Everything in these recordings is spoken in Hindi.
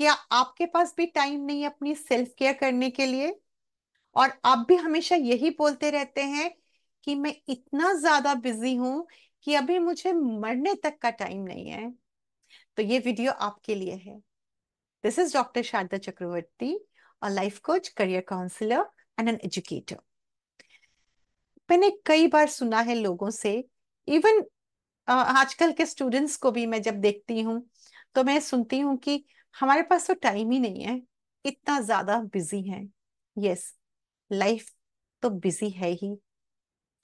क्या आपके पास भी टाइम नहीं है अपनी सेल्फ केयर करने के लिए और आप भी हमेशा यही बोलते रहते हैं कि मैं इतना ज्यादा बिजी हूं कि अभी मुझे मरने तक का टाइम नहीं है तो ये वीडियो आपके लिए है this is doctor Sharda Chakraborty a life coach career counsellor and an educator मैंने कई बार सुना है लोगों से इवन आजकल के स्टूडेंट्स को भी मैं जब देखती हूँ तो मैं सुनती हूँ कि हमारे पास तो टाइम ही नहीं है इतना ज्यादा बिजी है यस लाइफ तो बिजी है ही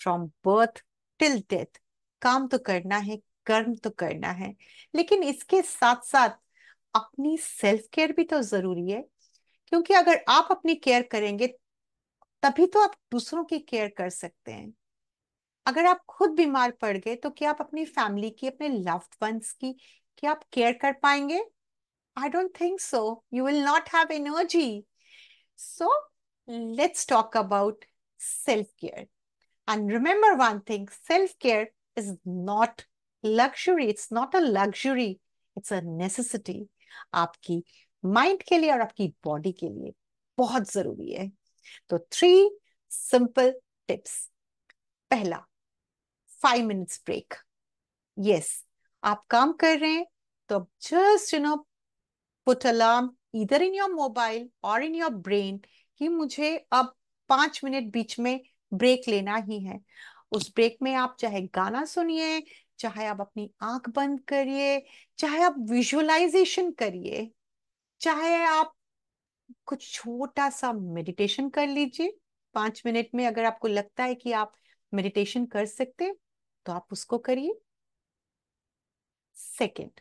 फ्रॉम बर्थ टिल डेथ काम तो करना है कर्म तो करना है लेकिन इसके साथ साथ अपनी सेल्फ केयर भी तो जरूरी है क्योंकि अगर आप अपनी केयर करेंगे तभी तो आप दूसरों की केयर कर सकते हैं अगर आप खुद बीमार पड़ गए तो क्या आप अपनी फैमिली की अपने लव्ड वंस की कि आप केयर कर पाएंगे I don't think so you will not have energy so let's talk about self care and remember one thing self care is not luxury it's not a luxury it's a necessity आपकी माइंड के लिए और आपकी बॉडी के लिए बहुत जरूरी है तो थ्री सिंपल टिप्स पहला फाइव मिनट्स ब्रेक यस आप काम कर रहे हैं तो just you know put alarm इधर इन योर मोबाइल और इन योर ब्रेन कि मुझे अब पांच मिनट बीच में ब्रेक लेना ही है उस ब्रेक में आप चाहे गाना सुनिए चाहे आप अपनी आंख बंद करिए चाहे आप विजुअलाइजेशन करिए चाहे आप कुछ छोटा सा मेडिटेशन कर लीजिए पांच मिनट में अगर आपको लगता है कि आप मेडिटेशन कर सकते तो आप उसको करिए सेकेंड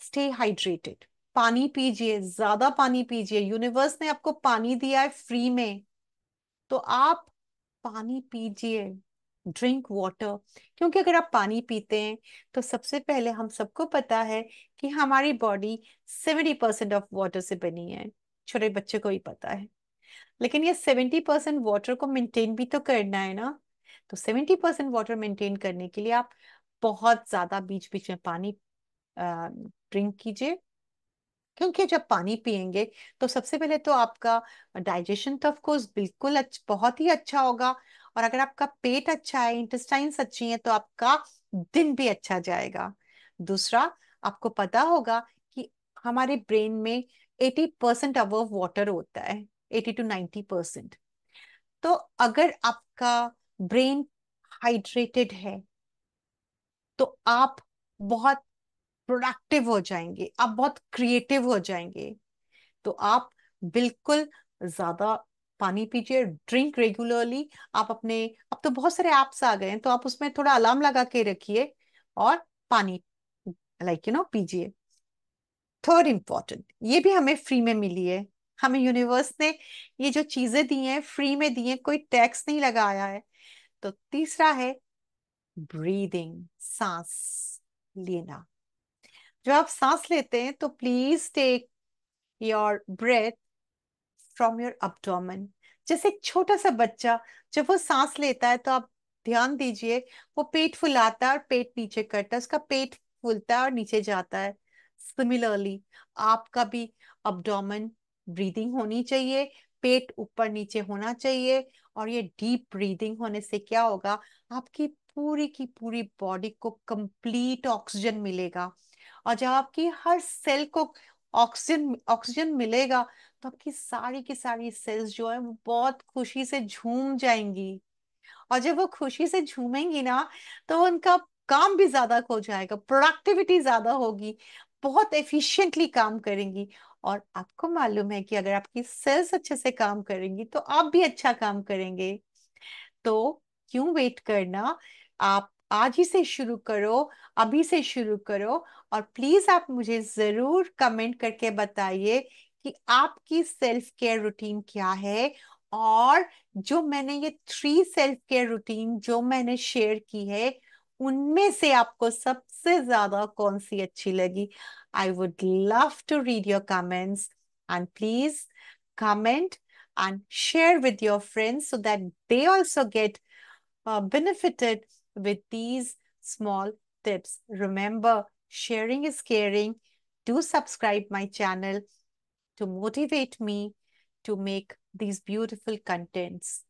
स्टे हाइड्रेटेड पानी पीजिए ज्यादा पानी पीजिए यूनिवर्स ने आपको पानी दिया है फ्री में तो आप पानी पीजिए ड्रिंक वाटर क्योंकि अगर आप पानी पीते हैं तो सबसे पहले हम सबको पता है कि हमारी body seventy percent of water से बनी है छोटे बच्चे को ही पता है लेकिन ये सेवेंटी परसेंट वाटर को मेंटेन भी तो करना है ना तो सेवेंटी परसेंट वाटर मेंटेन करने के लिए आप बहुत ज्यादा बीच बीच में पानी ड्रिंक कीजिए क्योंकि जब पानी पियेंगे तो सबसे पहले तो आपका डाइजेशन तो ऑफकोर्स बिल्कुल अच्छ, बहुत ही अच्छा होगा और अगर आपका पेट अच्छा है इंटेस्टाइन्स अच्छी है तो आपका दिन भी अच्छा जाएगा दूसरा आपको पता होगा कि हमारे ब्रेन में 80 परसेंट अव वॉटर होता है 80 टू 90 परसेंट तो अगर आपका ब्रेन हाइड्रेटेड है तो आप बहुत प्रोडक्टिव हो जाएंगे आप बहुत क्रिएटिव हो जाएंगे तो आप बिल्कुल ज्यादा पानी पीजिए ड्रिंक रेगुलरली आप अपने अब तो बहुत सारे ऐप्स आ गए हैं तो आप उसमें थोड़ा अलार्म लगा के रखिए और पानी लाइक यू नो पीजिए थर्ड इम्पॉर्टेंट ये भी हमें फ्री में मिली है हमें यूनिवर्स ने ये जो चीजें दी हैं फ्री में दी हैं कोई टैक्स नहीं लगाया है तो तीसरा है ब्रीदिंग सांस लेना जब आप सांस लेते हैं तो please take your breath from your abdomen जैसे एक छोटा सा बच्चा जब वो सांस लेता है तो आप ध्यान दीजिए वो पेट फुलाता है और पेट नीचे करता है उसका पेट फूलता है और नीचे जाता है सिमिलरली आपका भी अपडोमन ब्रीदिंग होनी चाहिए पेट ऊपर नीचे होना चाहिए और ये डीप ब्रीदिंग होने से क्या होगा आपकी पूरी की पूरी बॉडी को कंप्लीट ऑक्सीजन मिलेगा और जब आपकी हर सेल को ऑक्सीजन ऑक्सीजन मिलेगा तो आपकी सारी की सारी सेल्स जो है वो बहुत खुशी से झूम जाएंगी और जब वो खुशी से झूमेंगी ना तो उनका काम भी ज्यादा हो जाएगा प्रोडक्टिविटी ज्यादा होगी बहुत एफिशिएंटली काम करेंगी और आपको मालूम है कि अगर आपकी सेल्स अच्छे से काम करेंगी तो आप भी अच्छा काम करेंगे तो क्यों वेट करना आप आज ही से शुरू करो अभी से शुरू करो और प्लीज आप मुझे जरूर कमेंट करके बताइए कि आपकी सेल्फ केयर रूटीन क्या है और जो मैंने ये थ्री सेल्फ केयर रूटीन जो मैंने शेयर की है उनमें से आपको सबसे ज्यादा कौन सी अच्छी लगी I would love to read your comments and please comment and share with your friends so that they also get uh, benefited with these small tips. Remember, sharing is caring. Do subscribe my channel to motivate me to make these beautiful contents.